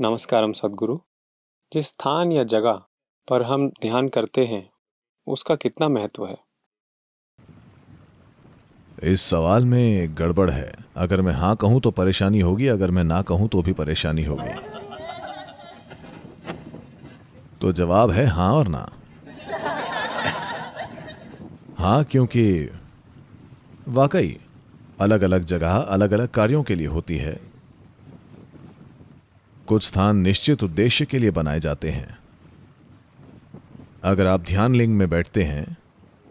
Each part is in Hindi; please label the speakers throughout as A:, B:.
A: नमस्कार सदगुरु जिस स्थान या जगह पर हम ध्यान करते हैं उसका कितना महत्व है इस सवाल में गड़बड़ है अगर मैं हाँ कहूँ तो परेशानी होगी अगर मैं ना कहूँ तो भी परेशानी होगी तो जवाब है हाँ और ना हाँ क्योंकि वाकई अलग अलग जगह अलग अलग कार्यों के लिए होती है कुछ स्थान निश्चित उद्देश्य के लिए बनाए जाते हैं अगर आप ध्यान लिंग में बैठते हैं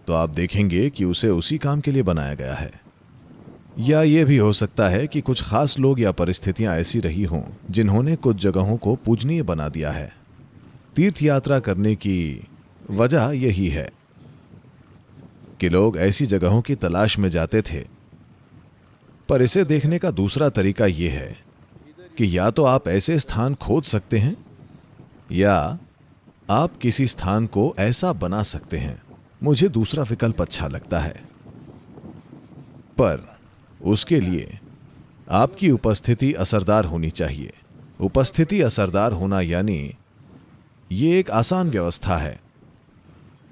A: तो आप देखेंगे कि उसे उसी काम के लिए बनाया गया है या ये भी हो सकता है कि कुछ खास लोग या परिस्थितियां ऐसी रही हों जिन्होंने कुछ जगहों को पूजनीय बना दिया है तीर्थ यात्रा करने की वजह यही है कि लोग ऐसी जगहों की तलाश में जाते थे पर इसे देखने का दूसरा तरीका यह है कि या तो आप ऐसे स्थान खोज सकते हैं या आप किसी स्थान को ऐसा बना सकते हैं मुझे दूसरा विकल्प अच्छा लगता है पर उसके लिए आपकी उपस्थिति असरदार होनी चाहिए उपस्थिति असरदार होना यानी ये एक आसान व्यवस्था है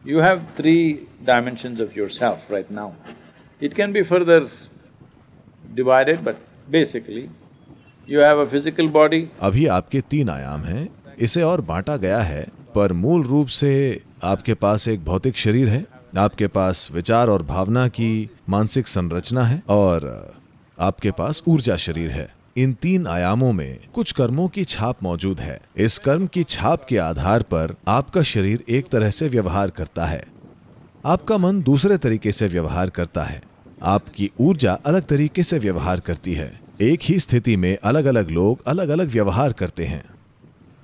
A: you have three dimension of yourself right now it can be further divided but basically you have a physical body अभी आपके तीन आयाम हैं इसे और बांटा गया है पर मूल रूप से आपके पास एक भौतिक शरीर है आपके पास विचार और भावना की मानसिक संरचना है और आपके पास ऊर्जा शरीर है इन तीन आयामों में कुछ कर्मों की छाप मौजूद है इस कर्म की छाप के आधार पर आपका शरीर एक तरह से व्यवहार करता है आपका मन दूसरे तरीके से व्यवहार करता है आपकी ऊर्जा अलग तरीके से व्यवहार करती है एक ही स्थिति में अलग अलग लोग अलग अलग व्यवहार करते हैं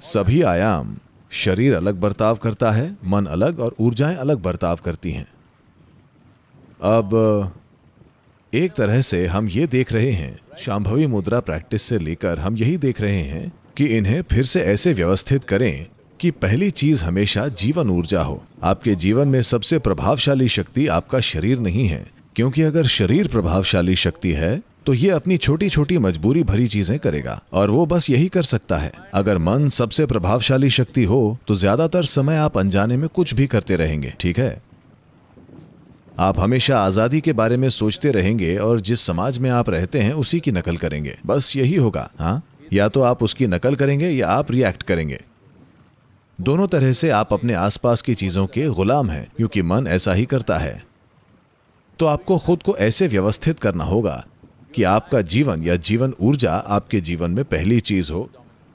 A: सभी आयाम शरीर अलग बर्ताव करता है मन अलग और ऊर्जाएं अलग बर्ताव करती हैं अब एक तरह से हम ये देख रहे हैं शांभवी मुद्रा प्रैक्टिस से लेकर हम यही देख रहे हैं कि इन्हें फिर से ऐसे व्यवस्थित करें कि पहली चीज हमेशा जीवन ऊर्जा हो आपके जीवन में सबसे प्रभावशाली शक्ति आपका शरीर नहीं है क्योंकि अगर शरीर प्रभावशाली शक्ति है तो ये अपनी छोटी छोटी मजबूरी भरी चीजें करेगा और वो बस यही कर सकता है अगर मन सबसे प्रभावशाली शक्ति हो तो ज्यादातर समय आप अनजाने में कुछ भी करते रहेंगे ठीक है आप हमेशा आजादी के बारे में सोचते रहेंगे और जिस समाज में आप रहते हैं उसी की नकल करेंगे बस यही होगा हाँ या तो आप उसकी नकल करेंगे या आप रिएक्ट करेंगे दोनों तरह से आप अपने आसपास की चीजों के गुलाम हैं क्योंकि मन ऐसा ही करता है तो आपको खुद को ऐसे व्यवस्थित करना होगा कि आपका जीवन या जीवन ऊर्जा आपके जीवन में पहली चीज हो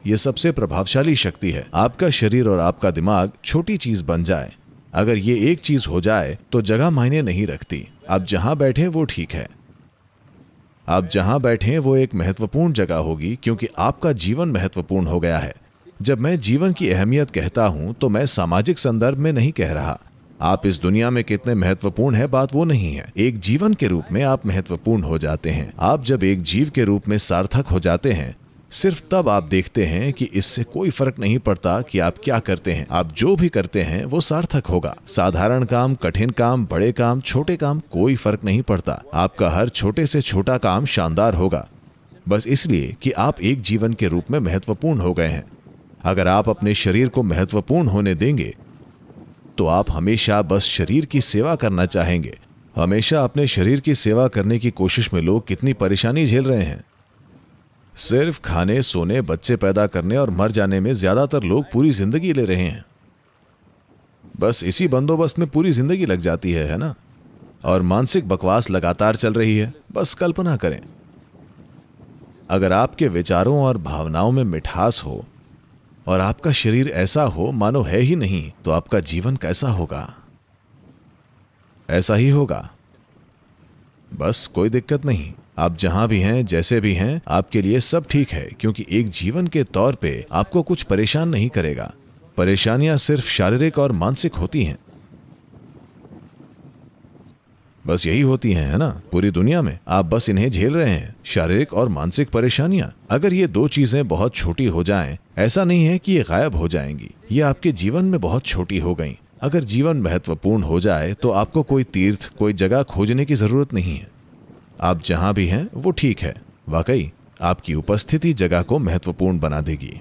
A: यह सबसे प्रभावशाली शक्ति है आपका शरीर और आपका दिमाग छोटी चीज बन जाए अगर ये एक चीज हो जाए तो जगह मायने नहीं रखती आप जहां बैठे वो ठीक है आप जहां बैठे वो एक महत्वपूर्ण जगह होगी क्योंकि आपका जीवन महत्वपूर्ण हो गया है जब मैं जीवन की अहमियत कहता हूं तो मैं सामाजिक संदर्भ में नहीं कह रहा आप इस दुनिया में कितने महत्वपूर्ण है बात वो नहीं है एक जीवन के रूप में आप महत्वपूर्ण हो जाते हैं आप जब एक जीव के रूप में सार्थक हो जाते हैं सिर्फ तब आप देखते हैं कि इससे कोई फर्क नहीं पड़ता कि आप क्या करते हैं आप जो भी करते हैं वो सार्थक होगा साधारण काम कठिन काम बड़े काम छोटे काम कोई फर्क नहीं पड़ता आपका हर छोटे से छोटा काम शानदार होगा बस इसलिए कि आप एक जीवन के रूप में महत्वपूर्ण हो गए हैं अगर आप अपने शरीर को महत्वपूर्ण होने देंगे तो आप हमेशा बस शरीर की सेवा करना चाहेंगे हमेशा अपने शरीर की सेवा करने की कोशिश में लोग कितनी परेशानी झेल रहे हैं सिर्फ खाने सोने बच्चे पैदा करने और मर जाने में ज्यादातर लोग पूरी जिंदगी ले रहे हैं बस इसी बंदोबस्त में पूरी जिंदगी लग जाती है है ना और मानसिक बकवास लगातार चल रही है बस कल्पना करें अगर आपके विचारों और भावनाओं में मिठास हो और आपका शरीर ऐसा हो मानो है ही नहीं तो आपका जीवन कैसा होगा ऐसा ही होगा बस कोई दिक्कत नहीं आप जहां भी हैं जैसे भी हैं आपके लिए सब ठीक है क्योंकि एक जीवन के तौर पे आपको कुछ परेशान नहीं करेगा परेशानियां सिर्फ शारीरिक और मानसिक होती हैं बस यही होती हैं है ना पूरी दुनिया में आप बस इन्हें झेल रहे हैं शारीरिक और मानसिक परेशानियाँ अगर ये दो चीजें बहुत छोटी हो जाएं, ऐसा नहीं है कि ये गायब हो जाएंगी ये आपके जीवन में बहुत छोटी हो गई अगर जीवन महत्वपूर्ण हो जाए तो आपको कोई तीर्थ कोई जगह खोजने की जरूरत नहीं है आप जहाँ भी हैं वो ठीक है वाकई आपकी उपस्थिति जगह को महत्वपूर्ण बना देगी